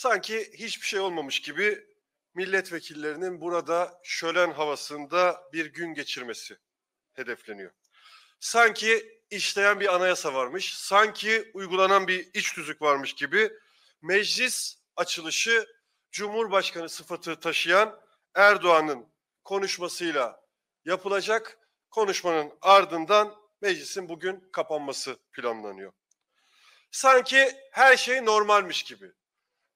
sanki hiçbir şey olmamış gibi milletvekillerinin burada şölen havasında bir gün geçirmesi hedefleniyor. Sanki işleyen bir anayasa varmış, sanki uygulanan bir iç tüzük varmış gibi meclis açılışı Cumhurbaşkanı sıfatı taşıyan Erdoğan'ın konuşmasıyla yapılacak. Konuşmanın ardından meclisin bugün kapanması planlanıyor. Sanki her şey normalmiş gibi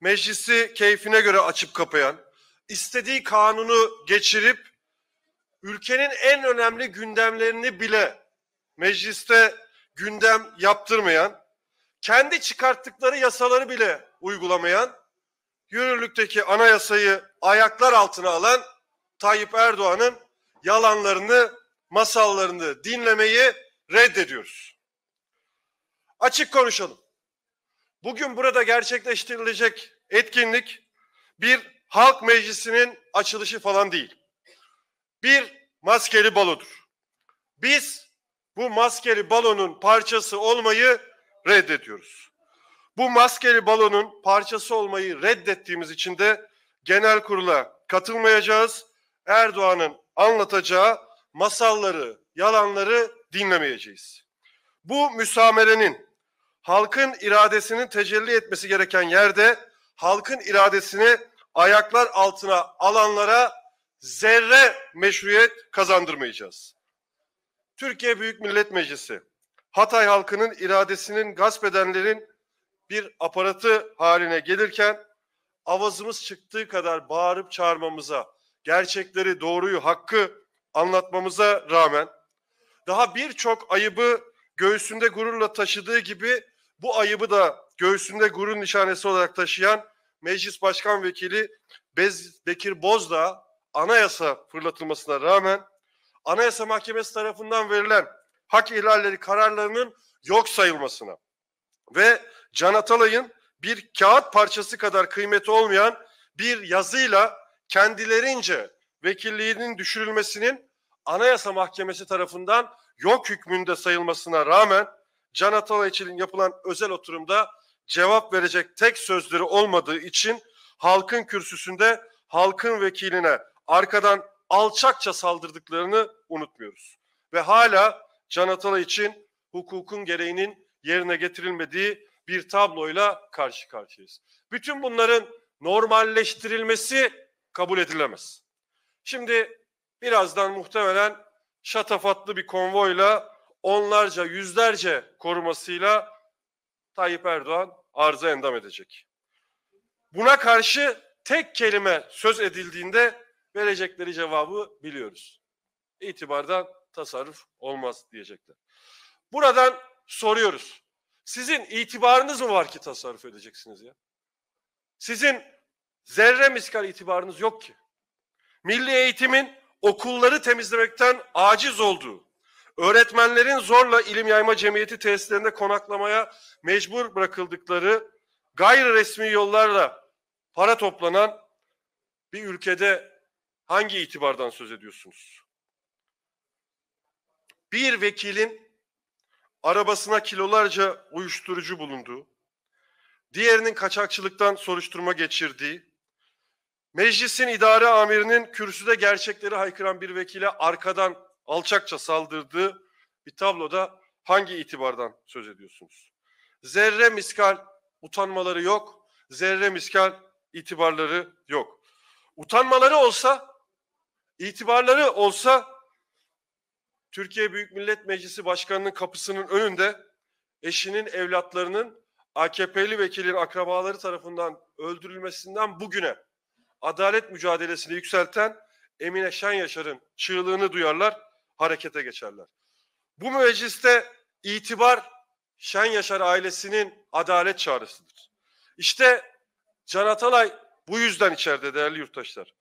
meclisi keyfine göre açıp kapayan, istediği kanunu geçirip ülkenin en önemli gündemlerini bile mecliste gündem yaptırmayan, kendi çıkarttıkları yasaları bile uygulamayan, yürürlükteki anayasayı ayaklar altına alan Tayyip Erdoğan'ın yalanlarını, masallarını dinlemeyi reddediyoruz. Açık konuşalım. Bugün burada gerçekleştirilecek etkinlik bir halk meclisinin açılışı falan değil. Bir maskeli balodur. Biz bu maskeli balonun parçası olmayı reddediyoruz. Bu maskeli balonun parçası olmayı reddettiğimiz için de genel kurula katılmayacağız. Erdoğan'ın anlatacağı masalları, yalanları dinlemeyeceğiz. Bu müsamerenin halkın iradesinin tecelli etmesi gereken yerde halkın iradesini ayaklar altına alanlara zerre meşruiyet kazandırmayacağız. Türkiye Büyük Millet Meclisi Hatay halkının iradesinin gasp edenlerin bir aparatı haline gelirken avazımız çıktığı kadar bağırıp çağırmamıza, gerçekleri, doğruyu, hakkı anlatmamıza rağmen daha birçok ayıbı göğsünde gururla taşıdığı gibi bu ayıbı da göğsünde gurur nişanesi olarak taşıyan Meclis Başkan Vekili Bez Bekir Bozda anayasa fırlatılmasına rağmen Anayasa Mahkemesi tarafından verilen hak ihlalleri kararlarının yok sayılmasına ve Can Atalay'ın bir kağıt parçası kadar kıymeti olmayan bir yazıyla kendilerince vekilliğinin düşürülmesinin Anayasa Mahkemesi tarafından yok hükmünde sayılmasına rağmen Can Atalay için yapılan özel oturumda cevap verecek tek sözleri olmadığı için halkın kürsüsünde halkın vekiline arkadan alçakça saldırdıklarını unutmuyoruz. Ve hala Can Atalay için hukukun gereğinin yerine getirilmediği bir tabloyla karşı karşıyayız. Bütün bunların normalleştirilmesi kabul edilemez. Şimdi birazdan muhtemelen şatafatlı bir konvoyla onlarca yüzlerce korumasıyla Tayyip Erdoğan arıza endam edecek. Buna karşı tek kelime söz edildiğinde verecekleri cevabı biliyoruz. İtibardan tasarruf olmaz diyecekler. Buradan soruyoruz. Sizin itibarınız mı var ki tasarruf edeceksiniz ya? Sizin zerre miskal itibarınız yok ki. Milli eğitimin okulları temizlemekten aciz olduğu, Öğretmenlerin zorla ilim yayma cemiyeti tesislerinde konaklamaya mecbur bırakıldıkları gayri resmi yollarla para toplanan bir ülkede hangi itibardan söz ediyorsunuz? Bir vekilin arabasına kilolarca uyuşturucu bulunduğu, diğerinin kaçakçılıktan soruşturma geçirdiği, meclisin idare amirinin kürsüde gerçekleri haykıran bir vekile arkadan alçakça saldırdığı bir tabloda hangi itibardan söz ediyorsunuz? Zerre miskal utanmaları yok, zerre miskal itibarları yok. Utanmaları olsa, itibarları olsa Türkiye Büyük Millet Meclisi Başkanı'nın kapısının önünde eşinin evlatlarının AKP'li vekilin akrabaları tarafından öldürülmesinden bugüne adalet mücadelesini yükselten Emine Şen Yaşar'ın çığlığını duyarlar harekete geçerler. Bu mecliste itibar Şen Yaşar ailesinin adalet çağrısıdır. İşte Can Atalay bu yüzden içeride değerli yurttaşlar.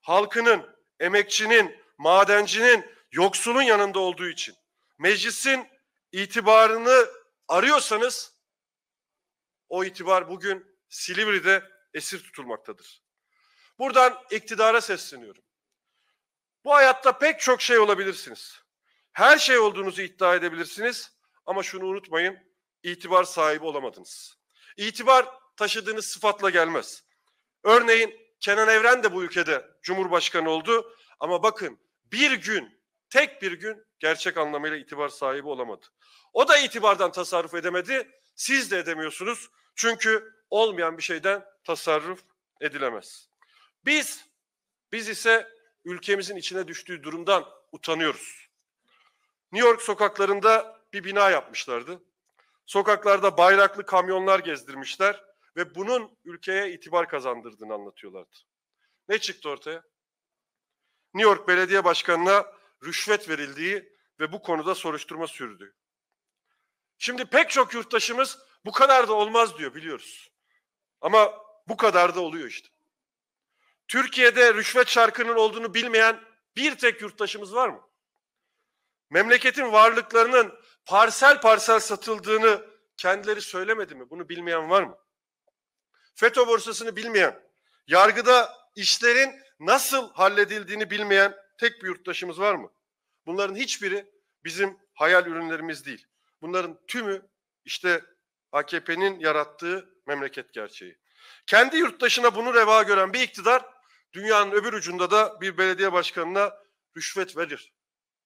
Halkının, emekçinin, madencinin, yoksulun yanında olduğu için meclisin itibarını arıyorsanız o itibar bugün Silivri'de esir tutulmaktadır. Buradan iktidara sesleniyorum. Bu hayatta pek çok şey olabilirsiniz. Her şey olduğunuzu iddia edebilirsiniz ama şunu unutmayın, itibar sahibi olamadınız. İtibar taşıdığınız sıfatla gelmez. Örneğin Kenan Evren de bu ülkede Cumhurbaşkanı oldu ama bakın bir gün, tek bir gün gerçek anlamıyla itibar sahibi olamadı. O da itibardan tasarruf edemedi, siz de edemiyorsunuz. Çünkü olmayan bir şeyden tasarruf edilemez. Biz, biz ise ülkemizin içine düştüğü durumdan utanıyoruz. New York sokaklarında bir bina yapmışlardı. Sokaklarda bayraklı kamyonlar gezdirmişler ve bunun ülkeye itibar kazandırdığını anlatıyorlardı. Ne çıktı ortaya? New York Belediye Başkanı'na rüşvet verildiği ve bu konuda soruşturma sürdü. Şimdi pek çok yurttaşımız bu kadar da olmaz diyor biliyoruz. Ama bu kadar da oluyor işte. Türkiye'de rüşvet çarkının olduğunu bilmeyen bir tek yurttaşımız var mı? Memleketin varlıklarının parsel parsel satıldığını kendileri söylemedi mi? Bunu bilmeyen var mı? FETÖ borsasını bilmeyen, yargıda işlerin nasıl halledildiğini bilmeyen tek bir yurttaşımız var mı? Bunların hiçbiri bizim hayal ürünlerimiz değil. Bunların tümü işte AKP'nin yarattığı memleket gerçeği. Kendi yurttaşına bunu reva gören bir iktidar Dünyanın öbür ucunda da bir belediye başkanına rüşvet verir.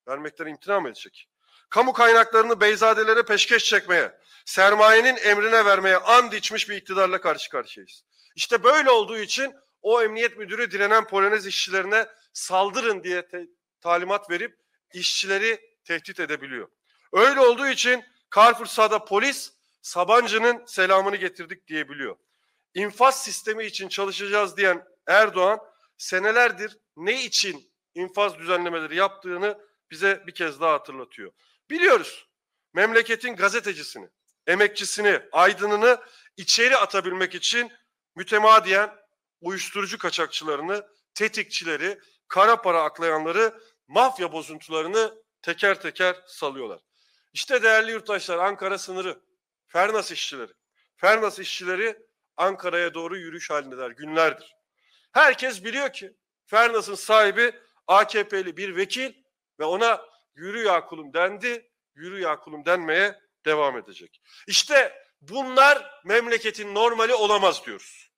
Vermekten imtina mı edecek? Kamu kaynaklarını beyzadelere peşkeş çekmeye, sermayenin emrine vermeye and içmiş bir iktidarla karşı karşıyayız. İşte böyle olduğu için o emniyet müdürü direnen Polonez işçilerine saldırın diye te- talimat verip işçileri tehdit edebiliyor. Öyle olduğu için Carrefour'da polis Sabancı'nın selamını getirdik diyebiliyor. İnfaz sistemi için çalışacağız diyen Erdoğan senelerdir ne için infaz düzenlemeleri yaptığını bize bir kez daha hatırlatıyor. Biliyoruz memleketin gazetecisini, emekçisini, aydınını içeri atabilmek için mütemadiyen uyuşturucu kaçakçılarını, tetikçileri, kara para aklayanları, mafya bozuntularını teker teker salıyorlar. İşte değerli yurttaşlar Ankara sınırı, Fernas işçileri. Fernas işçileri Ankara'ya doğru yürüyüş halindeler günlerdir. Herkes biliyor ki Fernas'ın sahibi AKP'li bir vekil ve ona yürü ya kulum dendi, yürü ya kulum denmeye devam edecek. İşte bunlar memleketin normali olamaz diyoruz.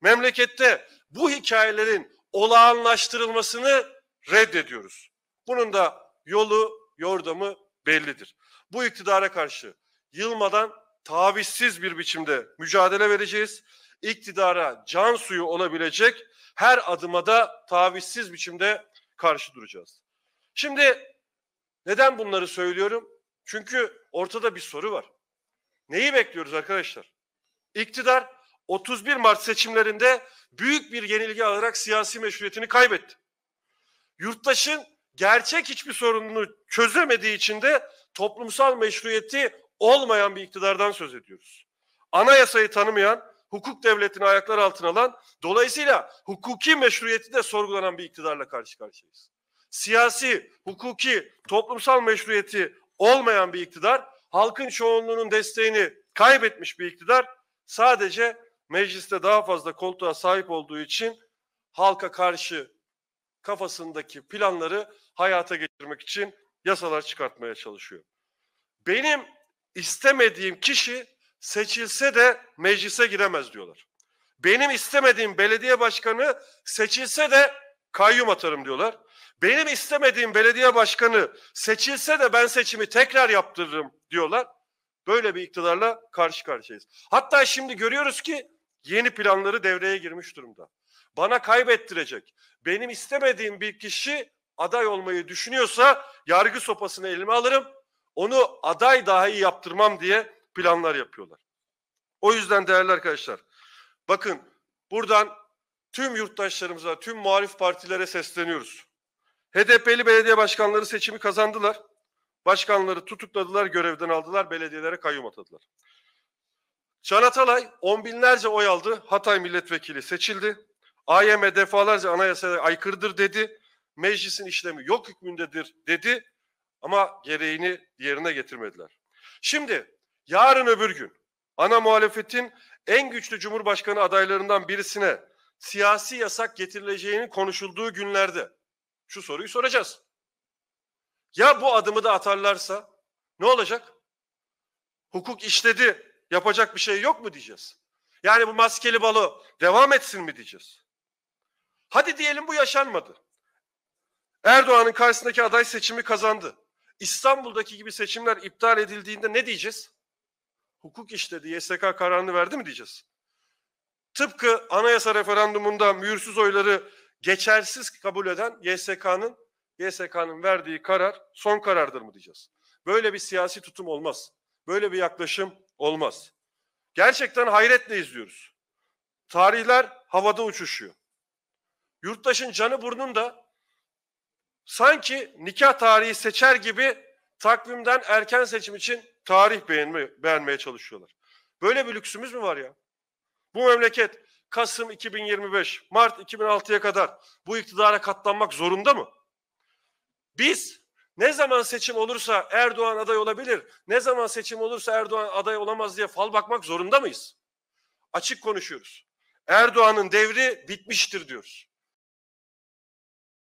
Memlekette bu hikayelerin olağanlaştırılmasını reddediyoruz. Bunun da yolu, yordamı bellidir. Bu iktidara karşı yılmadan tavizsiz bir biçimde mücadele vereceğiz. İktidara can suyu olabilecek her adıma da tavizsiz biçimde karşı duracağız. Şimdi neden bunları söylüyorum? Çünkü ortada bir soru var. Neyi bekliyoruz arkadaşlar? İktidar 31 Mart seçimlerinde büyük bir yenilgi alarak siyasi meşruiyetini kaybetti. Yurttaşın gerçek hiçbir sorununu çözemediği için de toplumsal meşruiyeti olmayan bir iktidardan söz ediyoruz. Anayasayı tanımayan, hukuk devletini ayaklar altına alan, dolayısıyla hukuki meşruiyeti de sorgulanan bir iktidarla karşı karşıyayız. Siyasi, hukuki, toplumsal meşruiyeti olmayan bir iktidar, halkın çoğunluğunun desteğini kaybetmiş bir iktidar, sadece mecliste daha fazla koltuğa sahip olduğu için halka karşı kafasındaki planları hayata geçirmek için yasalar çıkartmaya çalışıyor. Benim istemediğim kişi seçilse de meclise giremez diyorlar. Benim istemediğim belediye başkanı seçilse de kayyum atarım diyorlar. Benim istemediğim belediye başkanı seçilse de ben seçimi tekrar yaptırırım diyorlar. Böyle bir iktidarla karşı karşıyayız. Hatta şimdi görüyoruz ki yeni planları devreye girmiş durumda. Bana kaybettirecek, benim istemediğim bir kişi aday olmayı düşünüyorsa yargı sopasını elime alırım. Onu aday dahi yaptırmam diye planlar yapıyorlar. O yüzden değerli arkadaşlar bakın buradan tüm yurttaşlarımıza, tüm muhalif partilere sesleniyoruz. HDP'li belediye başkanları seçimi kazandılar. Başkanları tutukladılar, görevden aldılar, belediyelere kayyum atadılar. Çanatalay Atalay on binlerce oy aldı. Hatay milletvekili seçildi. AYM defalarca anayasaya aykırıdır dedi. Meclisin işlemi yok hükmündedir dedi. Ama gereğini yerine getirmediler. Şimdi yarın öbür gün ana muhalefetin en güçlü cumhurbaşkanı adaylarından birisine siyasi yasak getirileceğini konuşulduğu günlerde şu soruyu soracağız. Ya bu adımı da atarlarsa ne olacak? Hukuk işledi, yapacak bir şey yok mu diyeceğiz? Yani bu maskeli balo devam etsin mi diyeceğiz? Hadi diyelim bu yaşanmadı. Erdoğan'ın karşısındaki aday seçimi kazandı. İstanbul'daki gibi seçimler iptal edildiğinde ne diyeceğiz? hukuk işledi, YSK kararını verdi mi diyeceğiz. Tıpkı anayasa referandumunda mühürsüz oyları geçersiz kabul eden YSK'nın YSK'nın verdiği karar son karardır mı diyeceğiz. Böyle bir siyasi tutum olmaz. Böyle bir yaklaşım olmaz. Gerçekten hayretle izliyoruz. Tarihler havada uçuşuyor. Yurttaşın canı burnunda sanki nikah tarihi seçer gibi takvimden erken seçim için tarih beğenme, beğenmeye çalışıyorlar. Böyle bir lüksümüz mü var ya? Bu memleket Kasım 2025, Mart 2006'ya kadar bu iktidara katlanmak zorunda mı? Biz ne zaman seçim olursa Erdoğan aday olabilir, ne zaman seçim olursa Erdoğan aday olamaz diye fal bakmak zorunda mıyız? Açık konuşuyoruz. Erdoğan'ın devri bitmiştir diyoruz.